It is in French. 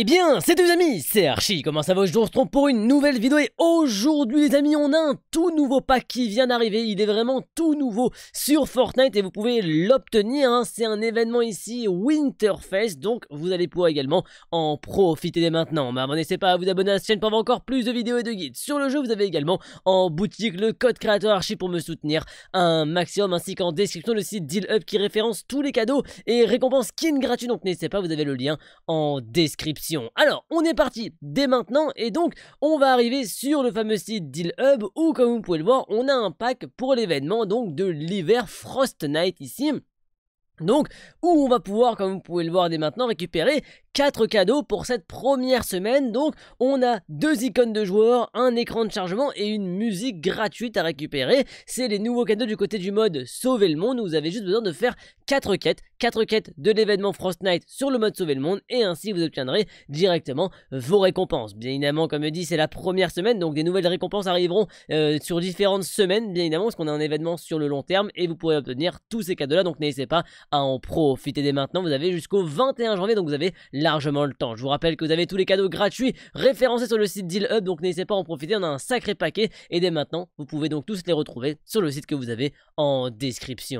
Eh bien, c'est les amis, c'est Archie, comment ça va Je vous pour une nouvelle vidéo et aujourd'hui les amis, on a un tout nouveau pack qui vient d'arriver, il est vraiment tout nouveau sur Fortnite et vous pouvez l'obtenir, hein. c'est un événement ici, Winterfest, donc vous allez pouvoir également en profiter dès maintenant. Mais n'hésitez pas à vous abonner à cette chaîne pour avoir encore plus de vidéos et de guides sur le jeu, vous avez également en boutique le code créateur Archie pour me soutenir un maximum, ainsi qu'en description le site Deal Up qui référence tous les cadeaux et récompenses skins gratuits, donc n'hésitez pas, vous avez le lien en description. Alors, on est parti dès maintenant et donc on va arriver sur le fameux site Deal Hub où comme vous pouvez le voir, on a un pack pour l'événement donc de l'hiver Frost Night ici. Donc, où on va pouvoir, comme vous pouvez le voir dès maintenant, récupérer 4 cadeaux pour cette première semaine. Donc, on a deux icônes de joueurs, un écran de chargement et une musique gratuite à récupérer. C'est les nouveaux cadeaux du côté du mode Sauver le monde. vous avez juste besoin de faire 4 quêtes. 4 quêtes de l'événement Frost Night sur le mode Sauver le monde. Et ainsi, vous obtiendrez directement vos récompenses. Bien évidemment, comme je dis, c'est la première semaine. Donc, des nouvelles récompenses arriveront euh, sur différentes semaines, bien évidemment, parce qu'on a un événement sur le long terme. Et vous pourrez obtenir tous ces cadeaux-là. Donc, n'hésitez pas à en profiter dès maintenant. Vous avez jusqu'au 21 janvier, donc vous avez largement le temps. Je vous rappelle que vous avez tous les cadeaux gratuits référencés sur le site Deal Hub, donc n'hésitez pas à en profiter, on a un sacré paquet. Et dès maintenant, vous pouvez donc tous les retrouver sur le site que vous avez en description.